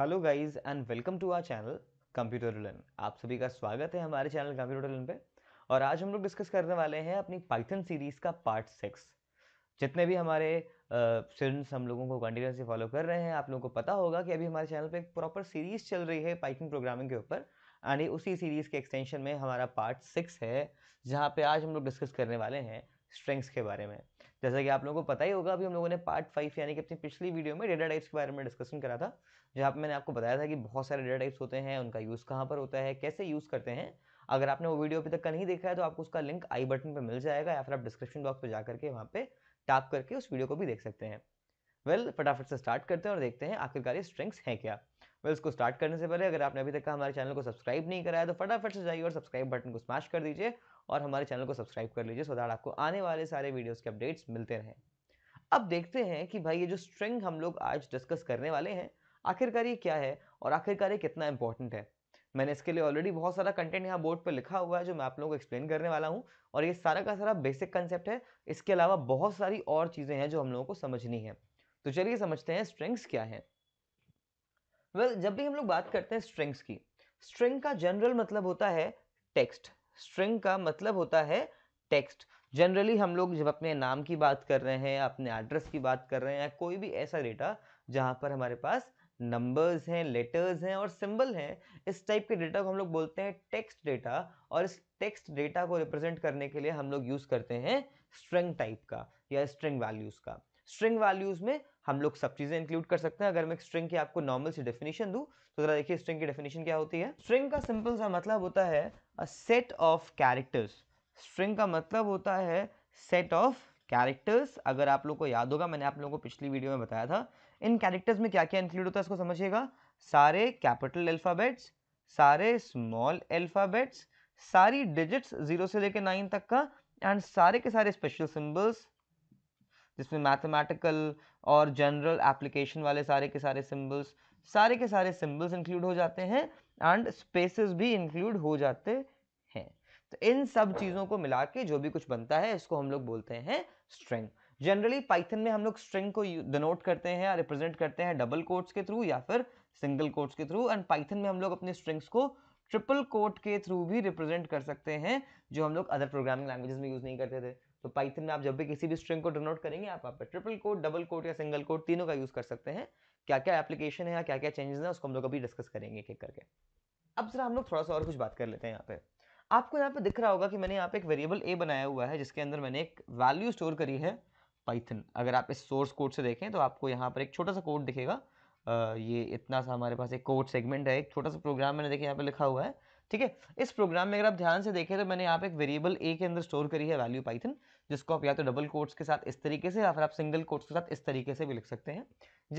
hello guys and welcome to our channel computer learn आप सभी का स्वागत है हमारे चैनल कंप्यूटर लर्न पे और आज हम लोग डिस्कस करने वाले हैं अपनी पाइथन सीरीज़ का पार्ट सिक्स जितने भी हमारे स्टूडेंट्स uh, हम लोगों को कंटिन्यूसली फॉलो कर रहे हैं आप लोगों को पता होगा कि अभी हमारे चैनल पर एक प्रॉपर सीरीज़ चल रही है पाइथन प्रोग्रामिंग के ऊपर एंड उसी सीरीज़ के एक्सटेंशन में हमारा पार्ट सिक्स है जहाँ पर आज हम लोग डिस्कस करने वाले हैं स्ट्रेंग्स के बारे में जैसा कि आप लोगों को पता ही होगा अभी हम लोगों ने पार्ट फाइव यानी कि अपनी पिछली वीडियो में डेटा टाइप्स के बारे में डिस्कशन करा था जहाँ पर मैंने आपको बताया था कि बहुत सारे डेटा टाइप्स होते हैं उनका यूज़ कहाँ पर होता है कैसे यूज़ करते हैं अगर आपने वो वीडियो अभी तक का नहीं देखा है तो आपको उसका लिंक आई बटन पर मिल जाएगा या फिर आप डिस्क्रिप्शन बॉक्स पर जाकर के वहाँ पर टाप करके उस वीडियो को भी देख सकते हैं वेल फटाफट से स्टार्ट करते हैं और देखते हैं आखिरकार ये स्ट्रिंग्स हैं क्या वेल इसको स्टार्ट करने से पहले अगर आपने अभी तक का हमारे चैनल को सब्सक्राइब नहीं कराया तो फटाफट से जाइए और सब्सक्राइब बटन को स्मैश कर दीजिए और हमारे चैनल को सब्सक्राइब कर लीजिए सो दैट आपको आने वाले सारे वीडियोज़ के अपडेट्स मिलते रहें अब देखते हैं कि भाई ये जो स्ट्रिंग हम लोग आज डिस्कस करने वाले हैं आखिरकार ये क्या है और आखिरकार ये कितना इंपॉर्टेंट है मैंने इसके लिए ऑलरेडी बहुत सारा कंटेंट यहाँ बोर्ड पर लिखा हुआ है जो मैं आप लोगों को एक्सप्लेन करने वाला हूँ और ये सारा का सारा बेसिक कंसेप्ट है इसके अलावा बहुत सारी और चीज़ें हैं जो हम लोगों को समझनी है तो चलिए समझते हैं स्ट्रिंग्स क्या है वेल well, जब भी हम लोग बात करते हैं स्ट्रिंग्स की स्ट्रिंग का जनरल मतलब होता है टेक्स्ट स्ट्रिंग का मतलब होता है टेक्स्ट जनरली हम लोग जब अपने नाम की बात कर रहे हैं अपने एड्रेस की बात कर रहे हैं या कोई भी ऐसा डेटा जहाँ पर हमारे पास नंबर्स हैं लेटर्स हैं और सिंबल हैं इस टाइप के डेटा को हम लोग बोलते हैं टेक्स्ट डेटा और इस टेक्स्ट डेटा को रिप्रेजेंट करने के लिए हम लोग यूज़ करते हैं स्ट्रिंग टाइप का या स्ट्रिंग वैल्यूज़ का स्ट्रिंग वैल्यूज़ में हम लोग सब चीज़ें इंक्लूड कर सकते हैं अगर मैं स्ट्रिंग की आपको नॉर्मल सी डेफिनेशन दू तो ज़रा देखिए स्ट्रिंग की डेफिनेशन क्या होती है स्ट्रिंग का सिंपल सा मतलब होता है a set of characters string का मतलब होता है सेट ऑफ कैरेक्टर्स अगर आप लोग को याद होगा मैंने आप लोगों को पिछली वीडियो में बताया था इन कैरेक्टर्स में क्या क्या इंक्लूड होता है इसको समझिएगा सारे कैपिटल एल्फ़ाबेट्स सारे स्मॉल एल्फ़ाबेट्स सारी डिजिट्स जीरो से लेकर नाइन तक का एंड सारे के सारे स्पेशल सिंबल्स जिसमें मैथमेटिकल और जनरल एप्लीकेशन वाले सारे के सारे सिम्बल्स सारे के सारे सिम्बल्स इंक्लूड हो जाते हैं एंड स्पेसेस भी इंक्लूड हो जाते हैं तो इन सब चीज़ों को मिला के जो भी कुछ बनता है इसको हम लोग बोलते हैं स्ट्रिंग जनरली पाइथन में हम लोग स्ट्रिंग को डिनोट करते हैं या रिप्रेजेंट करते हैं डबल कोट्स के थ्रू या फिर सिंगल कोट्स के थ्रू एंड पाइथन में हम लोग अपने स्ट्रिंग्स को ट्रिपल कोट के थ्रू भी रिप्रेजेंट कर सकते हैं जो हम लोग अदर प्रोग्रामिंग लैंग्वेजेस में यूज़ नहीं करते थे तो पाइथन में आप जब भी किसी भी स्ट्रिंग को डिनोट करेंगे आप आप ट्रिपल कोड डबल कोड या सिंगल कोड तीनों का यूज़ कर सकते हैं क्या क्या एप्लीकेशन है या क्या क्या चेंजेस हैं उसको हम लोग अभी डिस्कस करेंगे एक करके अब जरा हम लोग थोड़ा सा और कुछ बात कर लेते हैं यहाँ पे आपको यहाँ पे दिख रहा होगा कि मैंने यहाँ पे एक वेरिएबल ए बनाया हुआ है जिसके अंदर मैंने एक वैल्यू स्टोर करी है पाइथन अगर आप इस सोर्स कोड से देखें तो आपको यहाँ पर एक छोटा सा कोड दिखेगा ये इतना सा हमारे पास एक कोड सेगमेंट है एक छोटा सा प्रोग्राम मैंने देखिए यहाँ पे लिखा हुआ है ठीक है इस प्रोग्राम में अगर आप ध्यान से देखें तो मैंने यहाँ पे एक वेरिएबल ए के अंदर स्टोर करी है वैल्यू पाइथन जिसको आप या तो डबल कोट्स के साथ इस तरीके से या फिर आप सिंगल कोट्स के साथ इस तरीके से भी लिख सकते हैं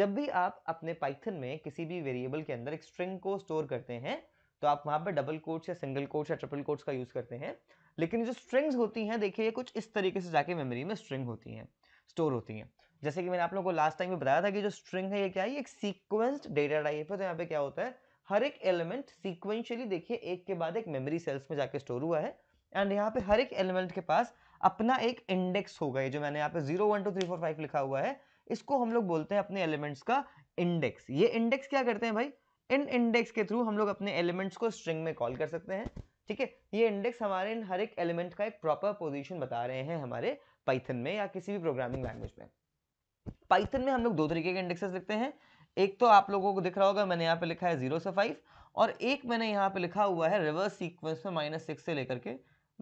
जब भी आप अपने पाइथन में किसी भी वेरिएबल के अंदर एक स्ट्रिंग को स्टोर करते हैं तो आप वहाँ पर डबल कोट्स या सिंगल कोट्स या ट्रिपल कोट्स का यूज़ करते हैं लेकिन जो स्ट्रिंग्स होती हैं देखिए ये कुछ इस तरीके से जाके मेमोरी में स्ट्रिंग होती हैं स्टोर होती हैं जैसे कि मैंने आप लोगों को लास्ट टाइम में बताया था कि जो स्ट्रिंग है ये क्या है ये एक सीक्वेंस्ड डेटा टाइप है तो यहाँ पे क्या होता है हर एक एलिमेंट सीक्वेंशियली देखिए एक के बाद एक मेमोरी सेल्स में जाके स्टोर हुआ है एंड यहाँ पे हर एक एलिमेंट के पास अपना एक इंडेक्स होगा ये जो मैंने यहाँ पे zero one two three four five लिखा हुआ है इसको हम लोग बोलते हैं अपने एलिमेंट्स का इंडेक्स ये इंडेक्स क्या करते हैं भाई इन इंडेक्स के थ्रू हम लोग अपने एलिमेंट्स को स्ट्रिंग में कॉल कर सकते हैं ठीक है ये इंडेक्स हमारे इन हर एक एलिमेंट का एक प्रॉपर पोजिशन बता रहे हैं हमारे पाइथन में या किसी भी प्रोग्रामिंग लैंग्वेज में पाइथन में हम लोग दो तरीके के इंडेक्सेस लिखते हैं एक तो आप लोगों को दिख रहा होगा मैंने यहाँ पे लिखा है जीरो से फाइव और एक मैंने यहाँ पे लिखा हुआ है रिवर्स सीक्वेंस में माइनस सिक्स से लेकर के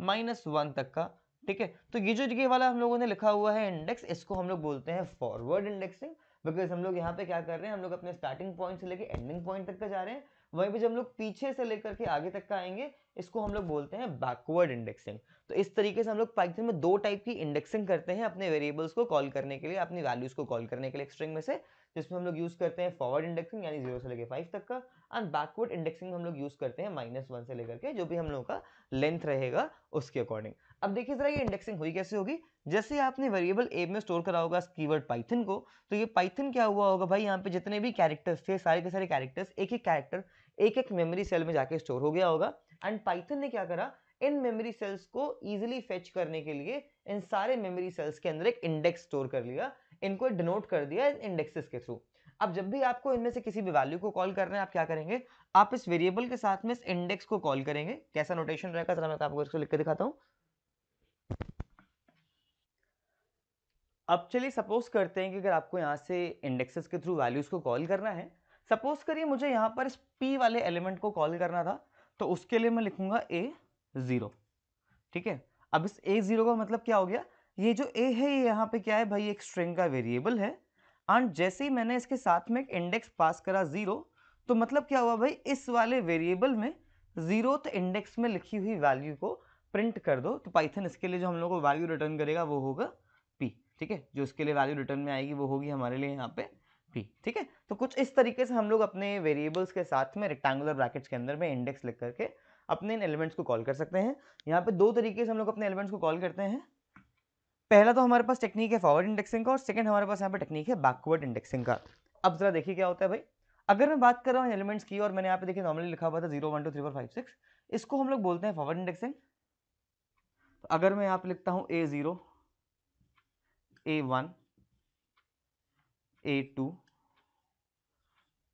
माइनस वन तक का ठीक है तो ये जो ये वाला हम लोगों ने लिखा हुआ है इंडेक्स इसको हम लोग बोलते हैं फॉरवर्ड इंडेक्सिंग बिकॉज हम लोग यहाँ पे क्या कर रहे हैं हम लोग अपने स्टार्टिंग पॉइंट से लेकर एंडिंग पॉइंट तक का जा रहे हैं वहीं पर जब हम लोग पीछे से लेकर के आगे तक का आएंगे इसको हम लोग बोलते हैं बैकवर्ड इंडेक्सिंग तो इस तरीके से हम लोग पाइथन में दो टाइप की इंडेक्सिंग करते हैं अपने वेरिएबल्स को कॉल करने के लिए अपनी वैल्यूज को कॉल करने के लिए स्ट्रिंग में से जिसमें हम लोग यूज़ करते हैं फॉरवर्ड इंडेक्सिंग यानी जीरो से लेकर फाइव तक का एंड बैकवर्ड इंडेक्सिंग हम लोग यूज़ करते हैं माइनस वन से लेकर के जो भी हम लोगों का लेंथ रहेगा उसके अकॉर्डिंग अब देखिए ज़रा ये इंडेक्सिंग हुई कैसे होगी जैसे आपने वेरिएबल ए में स्टोर करा होगा कीवर्ड पाइथन को तो ये पाइथन क्या हुआ होगा भाई यहाँ पे जितने भी कैरेक्टर्स थे सारे के सारे कैरेक्टर्स एक एक कैरेक्टर एक एक मेमोरी सेल में जाके स्टोर हो गया होगा एंड पाइथन ने क्या करा इन मेमोरी सेल्स को इजीली फेच करने के लिए इन सारे मेमोरी सेल्स के अंदर एक इंडेक्स स्टोर कर लिया इनको डिनोट कर दिया इंडेक्सेस के थ्रू अब जब भी आपको इनमें से किसी भी वैल्यू को कॉल कर रहे हैं आप क्या करेंगे आप इस वेरिएबल के साथ में इस इंडेक्स को कॉल करेंगे कैसा नोटेशन रहेगा जरा मैं आपको इसको लिख के दिखाता हूं अब चलिए सपोज करते हैं कि अगर आपको यहां से इंडेक्सेस के थ्रू वैल्यूज को कॉल करना है सपोज करिए मुझे यहां पर इस पी वाले एलिमेंट को कॉल करना था तो उसके लिए मैं लिखूंगा ए ज़ीरो ठीक है अब इस ए ज़ीरो का मतलब क्या हो गया ये जो ए है ये यहाँ पे क्या है भाई एक स्ट्रिंग का वेरिएबल है एंड जैसे ही मैंने इसके साथ में एक इंडेक्स पास करा ज़ीरो तो मतलब क्या हुआ भाई इस वाले वेरिएबल में ज़ीरो तो इंडेक्स में लिखी हुई वैल्यू को प्रिंट कर दो तो पाइथन इसके लिए जो हम लोग को वैल्यू रिटर्न करेगा वो होगा पी ठीक है जो इसके लिए वैल्यू रिटर्न में आएगी वो होगी हमारे लिए यहाँ पे पी ठीक है तो कुछ इस तरीके से हम लोग अपने वेरिएबल्स के साथ में रेक्टेंगुलर ब्रैकेट्स के अंदर में इंडेक्स लिख करके अपने इन एलिमेंट्स को कॉल कर सकते हैं यहाँ पे दो तरीके से हम लोग अपने एलिमेंट्स को कॉल करते हैं पहला तो हमारे पास टेक्निक है फॉरवर्ड इंडेक्सिंग का और सेकंड हमारे पास यहाँ पे टेक्निक है बैकवर्ड इंडेक्सिंग का अब जरा देखिए क्या होता है भाई अगर मैं बात कर रहा हूँ एलिमेंट्स की और मैंने यहाँ पे देखिए नॉर्मली लिखा हुआ था zero one two three four five six इसको हम लोग बोलते हैं फॉरवर्ड इंडेक्सिंग तो अगर मैं यहाँ पे लिखता हूँ A zero A one A two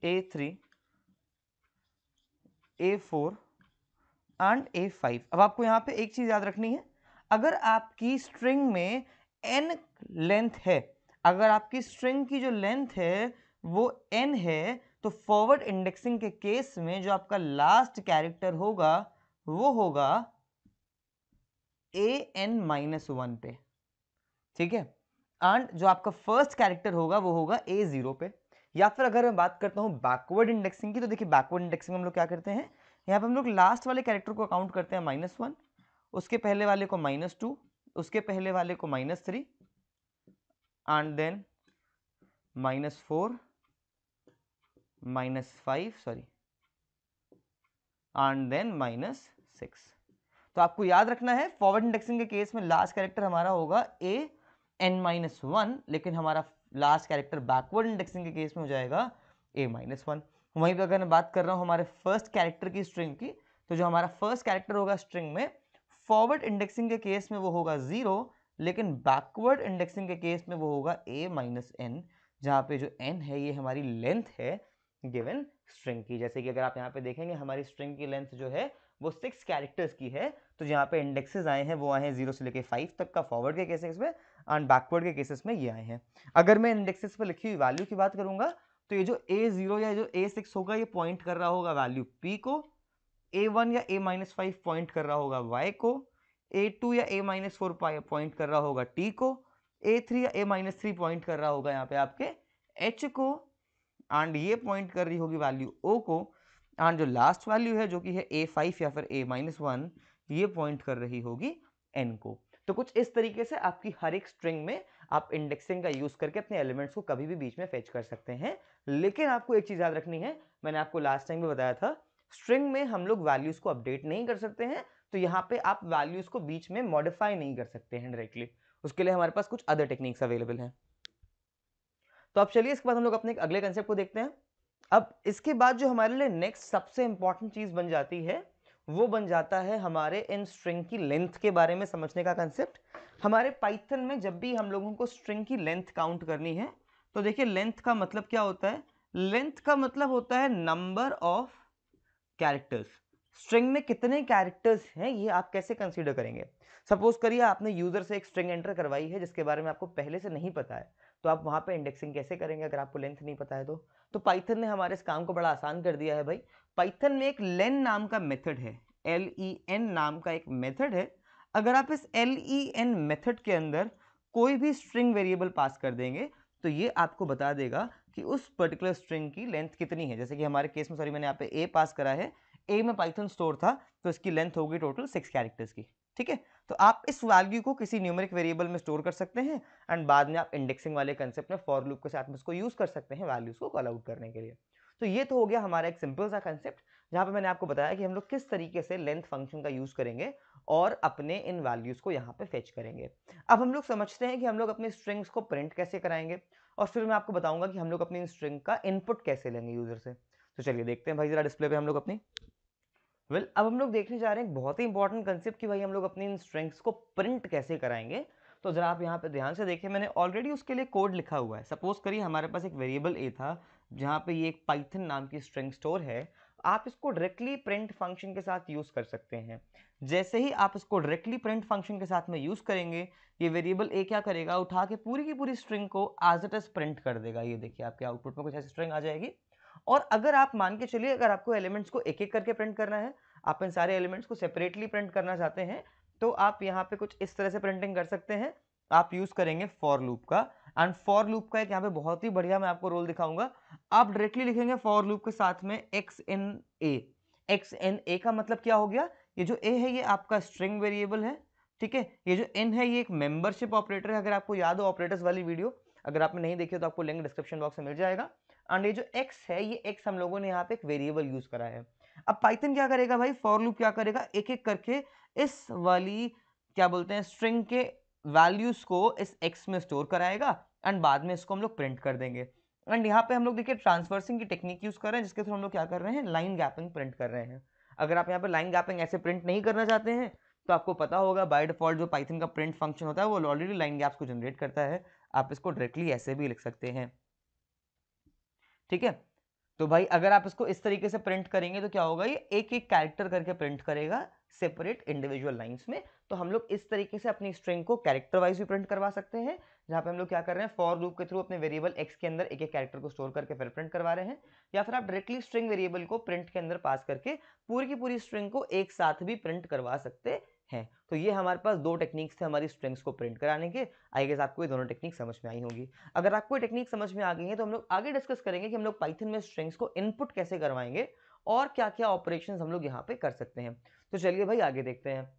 A three A four and A five अब आपको यहाँ पे एक चीज़ याद रखनी है अगर आपकी स्ट्रिंग में एन लेंथ है अगर आपकी स्ट्रिंग की जो लेंथ है वो एन है तो फॉरवर्ड इंडेक्सिंग के केस में जो आपका लास्ट कैरेक्टर होगा वो होगा ए एन माइनस वन पे ठीक है एंड जो आपका फर्स्ट कैरेक्टर होगा वो होगा ए जीरो पे या फिर अगर मैं बात करता हूँ बैकवर्ड इंडेक्सिंग की तो देखिए बैकवर्ड इंडेक्सिंग में हम लोग क्या करते हैं यहाँ पे हम लोग लास्ट वाले कैरेक्टर को काउंट करते हैं माइनस वन उसके पहले वाले को माइनस टू उसके पहले वाले को minus three and then minus four minus five sorry and then minus six तो आपको याद रखना है फॉरवर्ड इंडेक्सिंग के केस में लास्ट कैरेक्टर हमारा होगा ए एन माइनस वन लेकिन हमारा लास्ट कैरेक्टर बैकवर्ड इंडेक्सिंग के केस में हो जाएगा ए माइनस वन वहीं पर अगर मैं बात कर रहा हूँ हमारे फर्स्ट कैरेक्टर की स्ट्रिंग की तो जो हमारा फर्स्ट कैरेक्टर होगा स्ट्रिंग में फॉरवर्ड इंडेक्सिंग के केस में वो होगा ज़ीरो लेकिन बैकवर्ड इंडेक्सिंग के केस में वो होगा ए माइनस एन जहाँ पे जो एन है ये हमारी लेंथ है गिवन स्ट्रिंग की जैसे कि अगर आप यहाँ पे देखेंगे हमारी स्ट्रिंग की लेंथ जो है वो सिक्स कैरेक्टर्स की है तो जहाँ पे इंडेक्सेस आए हैं वो आए हैं जीरो से लेके फाइव तक का फॉरवर्ड के केसेस में एंड बैकवर्ड के केसेस में ये आए हैं अगर मैं इंडेक्सेस पर लिखी हुई वैल्यू की बात करूँगा तो ये जो ए जीरो या जो ए सिक्स होगा ये पॉइंट कर रहा होगा वैल्यू पी को ए वन या ए माइनस फाइव पॉइंट कर रहा होगा वाई को ए टू या ए माइनस फोर पॉइंट कर रहा होगा टी को ए थ्री या ए माइनस थ्री पॉइंट कर रहा होगा यहाँ पे आपके एच को एंड ये पॉइंट कर रही होगी वैल्यू ओ को एंड जो लास्ट वैल्यू है जो कि है ए फाइव या फिर ए माइनस वन ये पॉइंट कर रही होगी एन को तो कुछ इस तरीके से आपकी हर एक स्ट्रिंग में आप इंडेक्सिंग का यूज करके अपने एलिमेंट्स को कभी भी बीच में फेच कर सकते हैं लेकिन आपको एक चीज याद रखनी है मैंने आपको लास्ट टाइम भी बताया था स्ट्रिंग में हम लोग वैल्यूज को अपडेट नहीं कर सकते हैं तो यहाँ पे आप वैल्यूज को बीच में मॉडिफाई नहीं कर सकते हैं डायरेक्टली उसके लिए हमारे पास कुछ अदर टेक्निक्स अवेलेबल हैं तो अब चलिए इसके बाद हम लोग अपने अगले कंसेप्ट को देखते हैं अब इसके बाद जो हमारे लिए नेक्स्ट सबसे इंपॉर्टेंट चीज बन जाती है वो बन जाता है हमारे इन स्ट्रिंग की लेंथ के बारे में समझने का कंसेप्ट हमारे पाइथन में जब भी हम लोगों को स्ट्रिंग की लेंथ काउंट करनी है तो देखिए लेंथ का मतलब क्या होता है लेंथ का मतलब होता है नंबर ऑफ कैरेक्टर्स स्ट्रिंग में कितने कैरेक्टर्स हैं ये आप कैसे कंसीडर करेंगे सपोज करिए आपने यूज़र से एक स्ट्रिंग एंटर करवाई है जिसके बारे में आपको पहले से नहीं पता है तो आप वहाँ पे इंडेक्सिंग कैसे करेंगे अगर आपको लेंथ नहीं पता है तो तो पाइथन ने हमारे इस काम को बड़ा आसान कर दिया है भाई पाइथन में एक लेन नाम का मेथड है एल ई एन नाम का एक मेथड है अगर आप इस एल ई एन मेथड के अंदर कोई भी स्ट्रिंग वेरिएबल पास कर देंगे तो ये आपको बता देगा कि उस पर्टिकुलर स्ट्रिंग की लेंथ कितनी है जैसे कि हमारे केस में सॉरी मैंने यहाँ पे ए पास करा है ए में पाइथन स्टोर था तो इसकी लेंथ होगी टोटल सिक्स कैरेक्टर्स की ठीक है तो आप इस वैल्यू को किसी न्यूमेरिक वेरिएबल में स्टोर कर सकते हैं एंड बाद में आप इंडेक्सिंग वाले कंसेप्ट में फॉर लूप के साथ में इसको यूज़ कर सकते हैं वैल्यूज़ को कॉल आउट करने के लिए तो ये तो हो गया हमारा एक सिंपल सा कंसेप्ट जहाँ पे मैंने आपको बताया कि हम लोग किस तरीके से लेंथ फंक्शन का यूज़ करेंगे और अपने इन वैल्यूज़ को यहाँ पे फेच करेंगे अब हम लोग समझते हैं कि हम लोग अपने स्ट्रिंग्स को प्रिंट कैसे कराएंगे और फिर मैं आपको बताऊंगा कि हम लोग अपनी स्ट्रिंग का इनपुट कैसे लेंगे यूजर से तो चलिए देखते हैं भाई जरा डिस्प्ले पे हम लोग अपनी वेल well, अब हम लोग देखने जा रहे हैं बहुत ही इंपॉर्टेंट कंसेप्ट कि भाई हम लोग अपनी इन स्ट्रिंग्स को प्रिंट कैसे कराएंगे तो जरा आप यहाँ पे ध्यान से देखिए मैंने ऑलरेडी उसके लिए कोड लिखा हुआ है सपोज करिए हमारे पास एक वेरिएबल ए था जहाँ पे ये एक पाइथन नाम की स्ट्रिंग स्टोर है आप इसको डायरेक्टली प्रिंट फंक्शन के साथ यूज़ कर सकते हैं जैसे ही आप इसको डायरेक्टली प्रिंट फंक्शन के साथ में यूज़ करेंगे ये वेरिएबल ए क्या करेगा उठा के पूरी की पूरी स्ट्रिंग को एज इट प्रिंट कर देगा ये देखिए आपके आउटपुट में कुछ ऐसी स्ट्रिंग आ जाएगी और अगर आप मान के चलिए अगर आपको एलिमेंट्स को एक एक करके प्रिंट करना है आप इन सारे एलिमेंट्स को सेपरेटली प्रिंट करना चाहते हैं तो आप यहाँ पे कुछ इस तरह से प्रिंटिंग कर सकते हैं आप यूज़ करेंगे फॉर लूप का एंड फॉर लूप का एक यहाँ पे बहुत ही बढ़िया मैं आपको रोल दिखाऊंगा आप डायरेक्टली लिखेंगे फॉर लूप के साथ में x n a x n a का मतलब क्या हो गया ये जो ए है ये आपका स्ट्रिंग वेरिएबल है ठीक है ये जो एन है ये एक मेंबरशिप ऑपरेटर है अगर आपको याद हो ऑपरेटर्स वाली वीडियो अगर आपने नहीं देखी हो तो आपको लिंक डिस्क्रिप्शन बॉक्स में मिल जाएगा एंड ये जो एक्स है ये एक्स हम लोगों ने यहाँ पे एक वेरिएबल यूज करा है अब पाइथन क्या करेगा भाई फॉर लूप क्या करेगा एक एक करके इस वाली क्या बोलते हैं स्ट्रिंग के वैल्यूज को इस एक्स में स्टोर कराएगा एंड बाद में इसको हम लोग प्रिंट कर देंगे एंड यहाँ पे हम लोग देखिए ट्रांसवर्सिंग की टेक्निक यूज़ कर रहे हैं जिसके थ्रू हम लोग क्या कर रहे हैं लाइन गैपिंग प्रिंट कर रहे हैं अगर आप यहाँ पे लाइन गैपिंग ऐसे प्रिंट नहीं करना चाहते हैं तो आपको पता होगा बाय डिफॉल्ट जो पाइथन का प्रिंट फंक्शन होता है वो ऑलरेडी लाइन गैप्स को जनरेट करता है आप इसको डायरेक्टली ऐसे भी लिख सकते हैं ठीक है तो भाई अगर आप इसको इस तरीके से प्रिंट करेंगे तो क्या होगा ये एक एक कैरेक्टर करके प्रिंट करेगा सेपरेट इंडिविजुअल लाइंस में तो हम लोग इस तरीके से अपनी स्ट्रिंग को कैरेक्टर वाइज भी प्रिंट करवा सकते हैं जहाँ पे हम लोग क्या कर रहे हैं फॉर लूप के थ्रू अपने वेरिएबल एक्स के अंदर एक एक कैरेक्टर को स्टोर करके फिर प्रिंट करवा रहे हैं या फिर आप डायरेक्टली स्ट्रिंग वेरिएबल को प्रिंट के अंदर पास करके पूरी की पूरी स्ट्रिंग को एक साथ भी प्रिंट करवा सकते हैं तो ये हमारे पास दो टेक्निक्स थे हमारी स्ट्रिंग्स को प्रिंट कराने के आई गेस आपको ये दोनों टेक्निक समझ में आई होंगी अगर आपको ये टेक्निक समझ में आ गई है तो हम लोग आगे डिस्कस करेंगे कि हम लोग पाइथन में स्ट्रिंग्स को इनपुट कैसे करवाएंगे और क्या क्या ऑपरेशन हम लोग यहाँ पे कर सकते हैं तो चलिए भाई आगे देखते हैं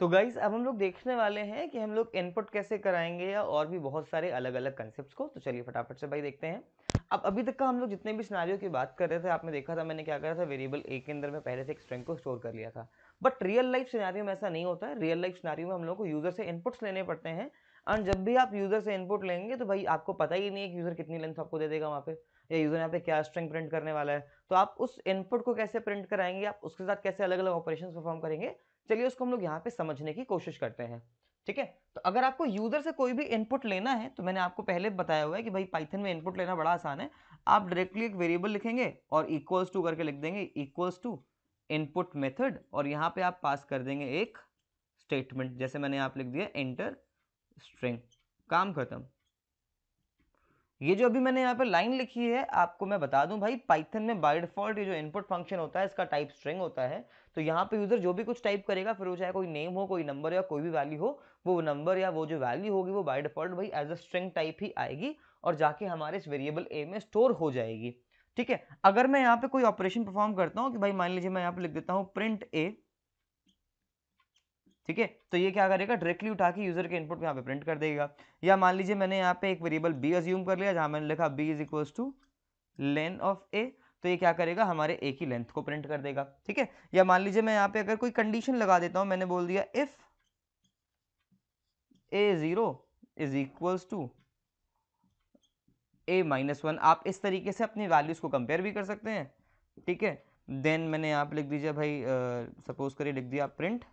तो गाइज अब हम लोग देखने वाले हैं कि हम लोग इनपुट कैसे कराएंगे या और भी बहुत सारे अलग अलग कंसेप्ट को तो चलिए फटाफट से भाई देखते हैं अब अभी तक का हम लोग जितने भी सिनारियों की बात कर रहे थे आपने देखा था मैंने क्या करा था वेरिएबल ए के अंदर में पहले से एक स्ट्रिंग को स्टोर कर लिया था बट रियल लाइफ सिनारियों में ऐसा नहीं होता है रियल लाइफ सिनारियों में हम लोग को यूज़र से इनपुट्स लेने पड़ते हैं एंड जब भी आप यूज़र से इनपुट लेंगे तो भाई आपको पता ही नहीं है कि यूज़र कितनी लेंथ आपको दे देगा वहाँ पर या यूज़र यहाँ पे क्या स्ट्रिंग प्रिंट करने वाला है तो आप उस इनपुट को कैसे प्रिंट कराएंगे आप उसके साथ कैसे अलग अलग ऑपरेशन परफॉर्म करेंगे चलिए उसको हम लोग यहाँ पे समझने की कोशिश करते हैं ठीक है तो अगर आपको यूजर से कोई भी इनपुट लेना है तो मैंने आपको पहले बताया हुआ है कि भाई पाइथन में इनपुट लेना बड़ा आसान है आप डायरेक्टली एक वेरिएबल लिखेंगे और इक्वल्स टू करके लिख देंगे इक्वल्स टू इनपुट मेथड और यहाँ पे आप पास कर देंगे एक स्टेटमेंट जैसे मैंने आप लिख दिया एंटर स्ट्रिंग काम खत्म ये जो अभी मैंने यहाँ पे लाइन लिखी है आपको मैं बता दूं भाई पाइथन में बाय डिफॉल्ट ये जो इनपुट फंक्शन होता है इसका टाइप स्ट्रिंग होता है तो यहाँ पे यूजर जो भी कुछ टाइप करेगा फिर वो चाहे कोई नेम हो कोई नंबर या कोई भी वैल्यू हो वो नंबर या वो जो वैल्यू होगी वो बाय डिफॉल्ट भाई एज अ स्ट्रिंग टाइप ही आएगी और जाके हमारे इस वेरिएबल ए में स्टोर हो जाएगी ठीक है अगर मैं यहाँ पे कोई ऑपरेशन परफॉर्म करता हूँ कि भाई मान लीजिए मैं यहाँ पे लिख देता हूँ प्रिंट ए ठीक है तो ये क्या करेगा डायरेक्टली उठा के यूजर के इनपुट में यहाँ पे प्रिंट कर देगा या मान लीजिए मैंने यहाँ पे एक वेरिएबल बी अज्यूम कर लिया जहाँ मैंने लिखा b is equals to length of a तो ये क्या करेगा हमारे ए की लेंथ को प्रिंट कर देगा ठीक है या मान लीजिए मैं यहाँ पे अगर कोई कंडीशन लगा देता हूँ मैंने बोल दिया if a zero is equals to a minus one आप इस तरीके से अपनी वैल्यूज़ को कंपेयर भी कर सकते हैं ठीक है देन मैंने यहाँ पे लिख दीजिए भाई सपोज करिए लिख दिया प्रिंट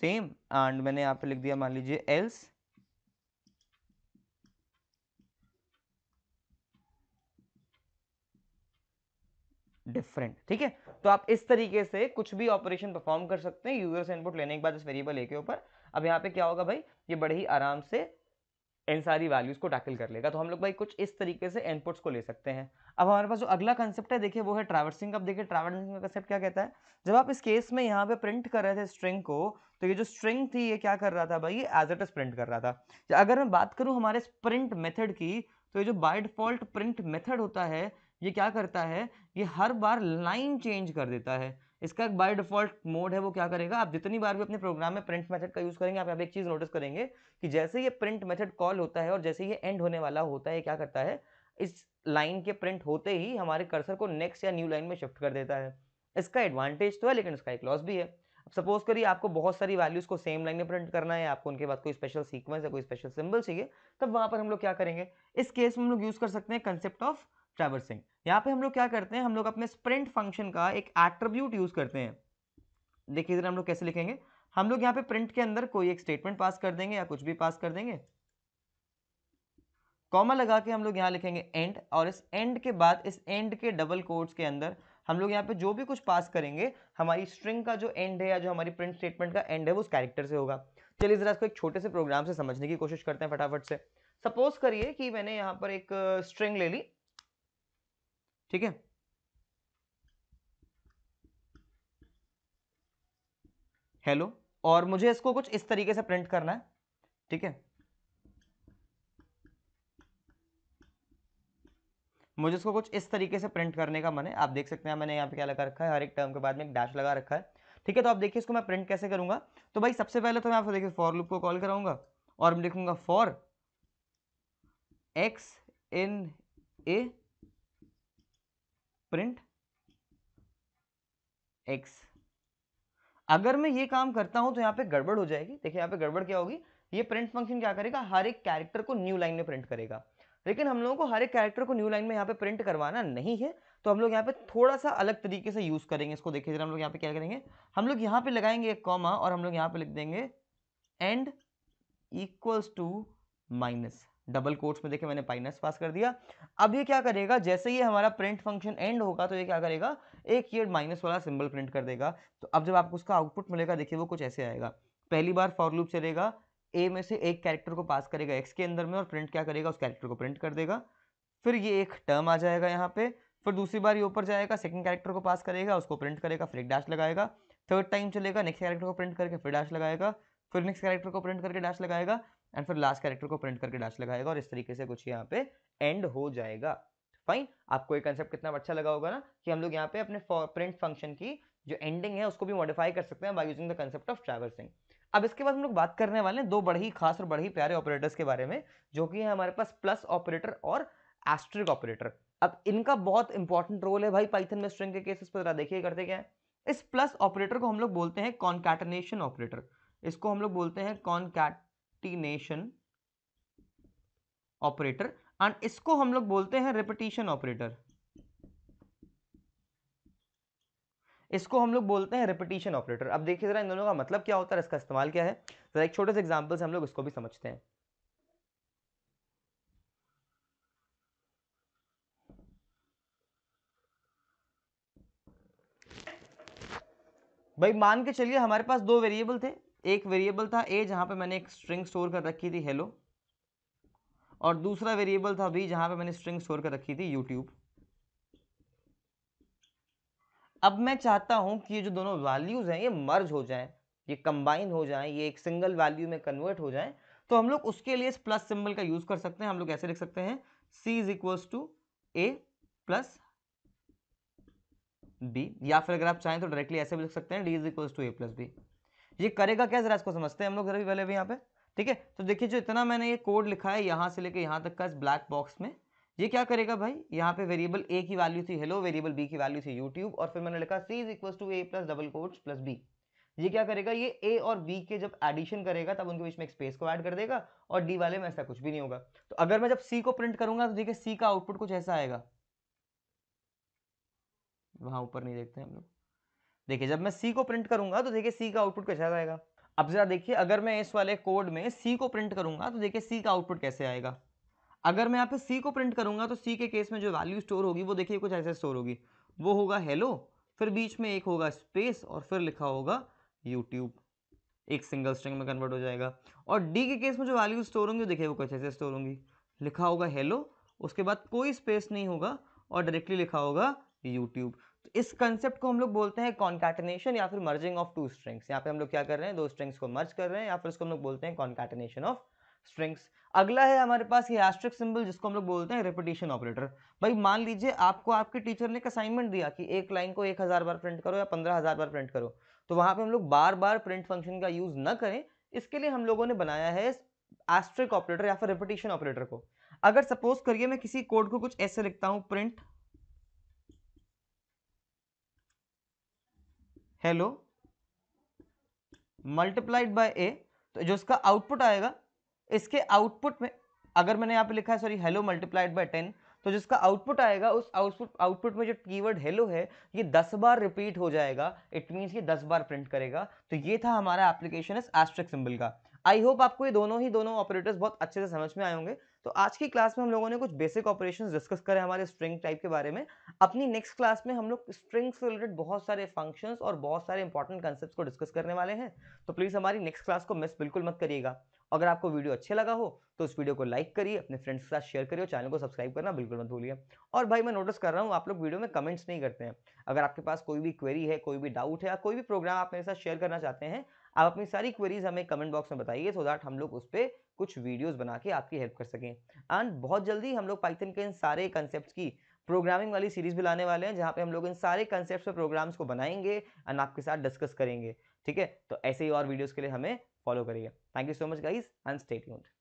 सेम एंड मैंने यहाँ पे लिख दिया मान लीजिए एल्स डिफरेंट ठीक है तो आप इस तरीके से कुछ भी ऑपरेशन परफॉर्म कर सकते हैं यूजर से इनपुट लेने के बाद इस वेरिएबल ए के ऊपर अब यहाँ पे क्या होगा भाई ये बड़े ही आराम से इन सारी वैल्यूज को टैकल कर लेगा तो हम लोग भाई कुछ इस तरीके से इनपुट्स को ले सकते हैं अब हमारे पास जो अगला कंसेप्ट है देखिए वो है ट्रैवर्सिंग अब देखिए ट्रैवर्सिंग का कंसेप्ट क्या कहता है जब आप इस केस में यहाँ पे प्रिंट कर रहे थे स्ट्रिंग को तो ये जो स्ट्रिंग थी ये क्या कर रहा था भाई एज इट इज प्रिंट कर रहा था अगर मैं बात करूँ हमारे प्रिंट मेथड की तो ये जो बाय डिफॉल्ट प्रिंट मेथड होता है ये क्या करता है ये हर बार लाइन चेंज कर देता है इसका एक बाय डिफॉल्ट मोड है वो क्या करेगा आप जितनी बार भी अपने प्रोग्राम में प्रिंट मेथड का यूज़ करेंगे आप एक चीज़ नोटिस करेंगे कि जैसे ये प्रिंट मेथड कॉल होता है और जैसे ये एंड होने वाला होता है क्या करता है इस लाइन के प्रिंट होते ही हमारे कर्सर को नेक्स्ट या न्यू लाइन में शिफ्ट कर देता है इसका एडवांटेज तो है लेकिन इसका एक लॉस भी है सपोज करिए आपको बहुत सारी वैल्यूज को सेम लाइन में प्रिंट करना है आपको उनके बाद कोई स्पेशल सीक्वेंस या कोई स्पेशल सिंबल चाहिए तब वहां पर हम लोग क्या करेंगे इस केस में हम लोग यूज कर सकते हैं कंसेप्ट ऑफ ट्रेवर्सिंग यहाँ पे हम लोग क्या करते हैं हम लोग अपने स्प्रिंट फंक्शन का एक एट्रीब्यूट यूज करते हैं देखिए इधर हम लोग कैसे लिखेंगे हम लोग यहाँ पे प्रिंट के अंदर कोई एक स्टेटमेंट पास कर देंगे या कुछ भी पास कर देंगे कॉमा लगा के हम लोग यहाँ लिखेंगे एंड और इस एंड के बाद इस एंड के डबल कोट्स के अंदर हम लोग यहाँ पे जो भी कुछ पास करेंगे हमारी स्ट्रिंग का जो एंड है या जो हमारी प्रिंट स्टेटमेंट का एंड है वो उस कैरेक्टर से होगा चलिए जरा इसको एक छोटे से प्रोग्राम से समझने की कोशिश करते हैं फटाफट से सपोज करिए कि मैंने यहाँ पर एक स्ट्रिंग ले ली ठीक है हेलो और मुझे इसको कुछ इस तरीके से प्रिंट करना है ठीक है मुझे उसको कुछ इस तरीके से प्रिंट करने का मन है आप देख सकते हैं मैंने यहाँ पे क्या लगा रखा है हर एक टर्म के बाद में एक डैश लगा रखा है ठीक है तो आप देखिए इसको मैं प्रिंट कैसे करूँगा तो भाई सबसे पहले तो मैं आपको देखिए फॉर लुप को कॉल कराऊंगा और मैं लिखूंगा for x in a print x अगर मैं ये काम करता हूं तो यहाँ पे गड़बड़ हो जाएगी देखिए यहाँ पे गड़बड़ क्या होगी ये प्रिंट फंक्शन क्या करेगा हर एक कैरेक्टर को न्यू लाइन में प्रिंट करेगा लेकिन हम लोगों को हर एक कैरेक्टर को न्यू लाइन में यहाँ पे प्रिंट करवाना नहीं है तो हम लोग यहाँ पे थोड़ा सा अलग तरीके से यूज़ करेंगे इसको देखिए जरा हम लोग यहाँ पे क्या करेंगे हम लोग यहाँ पे लगाएंगे एक कॉमा और हम लोग यहाँ पे लिख देंगे end equals to minus double quotes में देखे मैंने माइनस पास कर दिया अब ये क्या करेगा जैसे ये हमारा प्रिंट फंक्शन एंड होगा तो ये क्या करेगा एक ये माइनस वाला सिंबल प्रिंट कर देगा तो अब जब आपको उसका आउटपुट मिलेगा देखिए वो कुछ ऐसे आएगा पहली बार फॉर लूप चलेगा ए में से एक कैरेक्टर को पास करेगा एक्स के अंदर में और प्रिंट क्या करेगा उस कैरेक्टर को प्रिंट कर देगा फिर ये एक टर्म आ जाएगा यहाँ पे फिर दूसरी बार ये ऊपर जाएगा सेकंड कैरेक्टर को पास करेगा उसको प्रिंट करेगा फिर एक डैश लगाएगा थर्ड टाइम चलेगा नेक्स्ट कैरेक्टर को प्रिंट करके फिर डैश लगाएगा फिर नेक्स्ट कैरेक्टर को प्रिंट करके डैश लगाएगा एंड फिर लास्ट कैरेक्टर को प्रिंट करके डैश लगाएगा और इस तरीके से कुछ यहाँ पे एंड हो जाएगा फाइन आपको ये कंसेप्ट कितना अच्छा लगा होगा ना कि हम लोग यहाँ पे अपने प्रिंट फंक्शन की जो एंडिंग है उसको भी मॉडिफाई कर सकते हैं by using the concept of traversing अब इसके बाद हम लोग बात करने वाले हैं दो बड़े ही खास और बड़े ही प्यारे ऑपरेटर्स के बारे में जो कि है हमारे पास प्लस ऑपरेटर और एस्ट्रिक ऑपरेटर अब इनका बहुत इंपॉर्टेंट रोल है भाई पाइथन में स्ट्रिंग के केसेस पर जरा देखिए करते क्या है इस प्लस ऑपरेटर को हम लोग बोलते हैं कॉन्कैटनेशन ऑपरेटर इसको हम लोग बोलते हैं कॉन्कैटिनेशन ऑपरेटर एंड इसको हम लोग बोलते हैं रिपीटिशन ऑपरेटर इसको हम लोग बोलते हैं रिपीटिशन ऑपरेटर अब देखिए ज़रा इन दोनों का मतलब क्या होता है इसका इस्तेमाल क्या है ज़रा तो एक छोटे से एग्जाम्पल से हम लोग इसको भी समझते हैं भाई मान के चलिए हमारे पास दो वेरिएबल थे एक वेरिएबल था ए जहां पे मैंने एक स्ट्रिंग स्टोर कर रखी थी हेलो और दूसरा वेरिएबल था बी जहां पे मैंने स्ट्रिंग स्टोर कर रखी थी यूट्यूब अब मैं चाहता हूं कि ये जो दोनों वैल्यूज़ हैं ये मर्ज हो जाएं ये कंबाइन हो जाएं ये एक सिंगल वैल्यू में कन्वर्ट हो जाएं तो हम लोग उसके लिए इस प्लस सिंबल का यूज़ कर सकते हैं हम लोग ऐसे लिख सकते हैं c is equals to a plus b या फिर अगर आप चाहें तो डायरेक्टली ऐसे भी लिख सकते हैं d is equals to a plus b ये करेगा क्या जरा इसको समझते हैं हम लोग जरा भी पहले भी यहाँ पे ठीक है तो देखिए जो इतना मैंने ये कोड लिखा है यहाँ से लेकर यहाँ तक का इस ब्लैक बॉक्स में ये क्या करेगा भाई यहाँ पे वेरिएबल ए की वैल्यू थी हेलो वेरिएबल बी की वैल्यू थी यूट्यूब और फिर मैंने लिखा c is equal to a plus double quotes plus b ये क्या करेगा ये ए और बी के जब एडिशन करेगा तब उनके बीच में स्पेस को ऐड कर देगा और डी वाले में ऐसा कुछ भी नहीं होगा तो अगर मैं जब सी को प्रिंट करूंगा तो देखिए सी का आउटपुट कुछ ऐसा आएगा वहां ऊपर नहीं देखते हम लोग देखिए जब मैं सी को प्रिंट करूंगा तो देखिए सी का आउटपुट कैसा आएगा अब जरा देखिए अगर मैं इस वाले कोड में सी को प्रिंट करूंगा तो देखिए सी का आउटपुट कैसे आएगा अगर मैं यहाँ पे सी को प्रिंट करूंगा तो सी के केस में जो वैल्यू स्टोर होगी वो देखिए कुछ ऐसे स्टोर होगी वो होगा हेलो फिर बीच में एक होगा स्पेस और फिर लिखा होगा यूट्यूब एक सिंगल स्ट्रिंग में कन्वर्ट हो जाएगा और डी के केस में जो वैल्यू स्टोर होंगी देखिए वो कुछ ऐसे स्टोर होंगी लिखा होगा हेलो उसके बाद कोई स्पेस नहीं होगा और डायरेक्टली लिखा होगा यूट्यूब तो इस कंसेप्ट को हम लोग बोलते हैं कॉन्कैटिनेशन या फिर मर्जिंग ऑफ टू स्ट्रिंग्स यहाँ पे हम लोग क्या कर रहे हैं दो स्ट्रिंग्स को मर्ज कर रहे हैं या फिर उसको हम लोग बोलते हैं कॉन्कैटिनेशन ऑफ स्ट्रिंग्स अगला है हमारे पास ये एस्ट्रिक सिंबल जिसको हम लोग बोलते हैं रिपीटेशन ऑपरेटर भाई मान लीजिए आपको आपके टीचर ने एक असाइनमेंट दिया कि एक लाइन को एक हज़ार बार प्रिंट करो या पंद्रह हज़ार बार प्रिंट करो तो वहाँ पे हम लोग बार बार प्रिंट फंक्शन का यूज़ ना करें इसके लिए हम लोगों ने बनाया है एस्ट्रिक ऑपरेटर या फिर रेपिटेशन ऑपरेटर को अगर सपोज करिए मैं किसी कोड को कुछ ऐसे लिखता हूँ print hello multiplied by a तो जो इसका आउटपुट आएगा इसके आउटपुट में अगर मैंने यहाँ पे लिखा है sorry hello multiplied by ten तो जिसका आउटपुट आएगा उस आउटपुट आउटपुट में जो कीवर्ड हेलो है ये दस बार रिपीट हो जाएगा इट मीन्स ये दस बार प्रिंट करेगा तो ये था हमारा एप्लीकेशन इस एस्ट्रिक सिंबल का आई होप आपको ये दोनों ही दोनों ऑपरेटर्स बहुत अच्छे से समझ में आए होंगे तो आज की क्लास में हम लोगों ने कुछ बेसिक ऑपरेशन डिस्कस करे हमारे स्ट्रिंग टाइप के बारे में अपनी नेक्स्ट क्लास में हम लोग स्ट्रिंग से रिलेटेड बहुत सारे फंक्शंस और बहुत सारे इंपॉर्टेंट कंसेप्ट को डिस्कस करने वाले हैं तो प्लीज़ हमारी नेक्स्ट क्लास को मिस बिल्कुल मत करिएगा अगर आपको वीडियो अच्छे लगा हो तो उस वीडियो को लाइक करिए अपने फ्रेंड्स के साथ शेयर करिए और चैनल को सब्सक्राइब करना बिल्कुल मत भूलिए और भाई मैं नोटिस कर रहा हूँ आप लोग वीडियो में कमेंट्स नहीं करते हैं अगर आपके पास कोई भी क्वेरी है कोई भी डाउट है या कोई भी प्रोग्राम आप मेरे साथ शेयर करना चाहते हैं आप अपनी सारी क्वेरीज हमें कमेंट बॉक्स में बताइए सो दैट हम लोग उस पर कुछ वीडियोज़ बना के आपकी हेल्प कर सकें एंड बहुत जल्दी हम लोग पाइथन के इन सारे कंसेप्ट की प्रोग्रामिंग वाली सीरीज भी लाने वाले हैं जहाँ पे हम लोग इन सारे कंसेप्ट और प्रोग्राम्स को बनाएंगे एंड आपके साथ डिस्कस करेंगे ठीक है तो ऐसे ही और वीडियोस के लिए हमें फॉलो करिएगा thank you so much guys and state